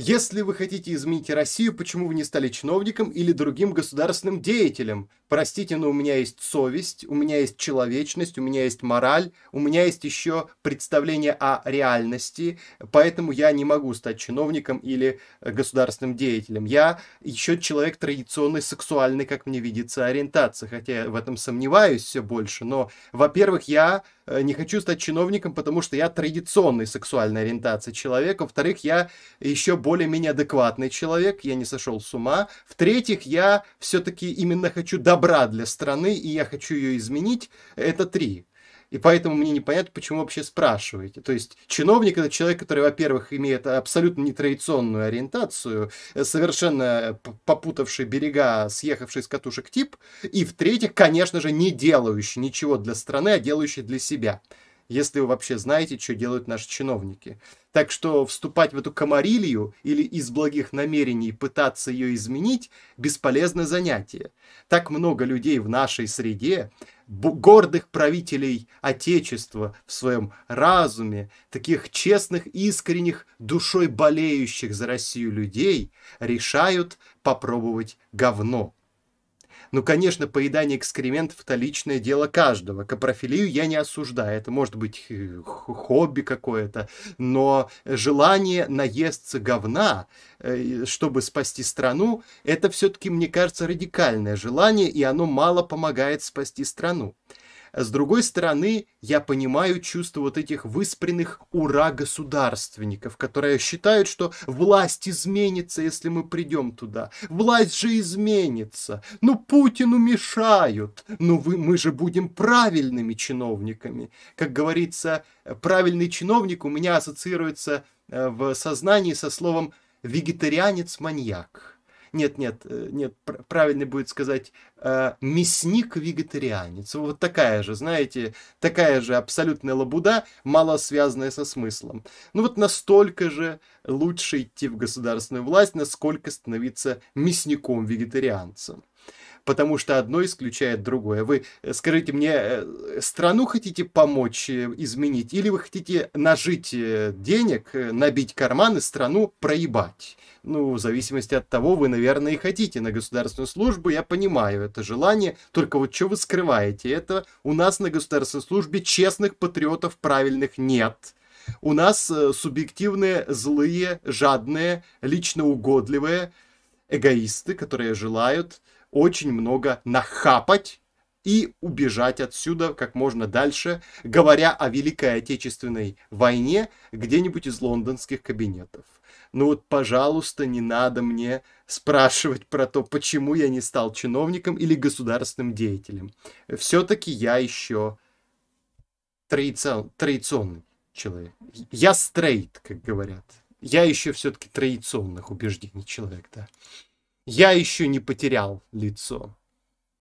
Если вы хотите изменить Россию, почему вы не стали чиновником или другим государственным деятелем? Простите, но у меня есть совесть, у меня есть человечность, у меня есть мораль, у меня есть еще представление о реальности, поэтому я не могу стать чиновником или э, государственным деятелем. Я еще человек традиционной сексуальной, как мне видится, ориентации, хотя я в этом сомневаюсь все больше, но, во-первых, я Э, не хочу стать чиновником, потому что я традиционной сексуальной ориентации человек. Во-вторых, я еще более-менее адекватный человек, я не сошел с ума. В-третьих, я все-таки именно хочу добра для страны, и я хочу ее изменить. Это три. И поэтому мне непонятно, почему вообще спрашиваете. То есть чиновник – это человек, который, во-первых, имеет абсолютно нетрадиционную ориентацию, э, совершенно э, попутавший берега, съехавший с катушек тип, и, в-третьих, конечно же, не делающий ничего для страны, а делающий для себя если вы вообще знаете, что делают наши чиновники. Так что вступать в эту комарилью или из благих намерений пытаться ее изменить – бесполезное занятие. Так много людей в нашей среде, гордых правителей Отечества в своем разуме, таких честных, искренних, душой болеющих за Россию людей, решают попробовать говно – ну, конечно, поедание экскрементов – это личное дело каждого. Капрофилию я не осуждаю. Это может быть э, хобби какое-то. Но желание наесться говна, э, чтобы спасти страну, это все-таки, мне кажется, радикальное желание, и оно мало помогает спасти страну. С другой стороны, я понимаю чувство вот этих выспренных ура-государственников, которые считают, что власть изменится, если мы придем туда. Власть же изменится. Ну, Путину мешают. Ну, вы, мы же будем правильными чиновниками. Как говорится, правильный чиновник у меня ассоциируется э, в сознании со словом «вегетарианец-маньяк». Нет, нет, э, нет, правильно будет сказать э, мясник-вегетарианец. Вот такая же, знаете, такая же абсолютная лабуда, мало связанная со смыслом. Ну вот настолько же лучше идти в государственную власть, насколько становиться мясником-вегетарианцем потому что одно исключает другое. Вы э, скажите мне, э, страну хотите помочь э, изменить, или вы хотите нажить денег, набить карманы, страну проебать? Ну, в зависимости от того, вы, наверное, и хотите на государственную службу, я понимаю это желание, только вот что вы скрываете? Это у нас на государственной службе честных патриотов правильных нет у нас субъективные, злые, жадные, лично угодливые эгоисты, которые желают очень много нахапать и убежать отсюда как можно дальше, говоря о Великой Отечественной войне где-нибудь из лондонских кабинетов. Ну вот, пожалуйста, не надо мне спрашивать про то, почему я не стал чиновником или государственным деятелем. Все-таки я еще традиционный человек. Я стрейт, как говорят. Я еще все-таки традиционных убеждений человек, да. Я еще не потерял лицо.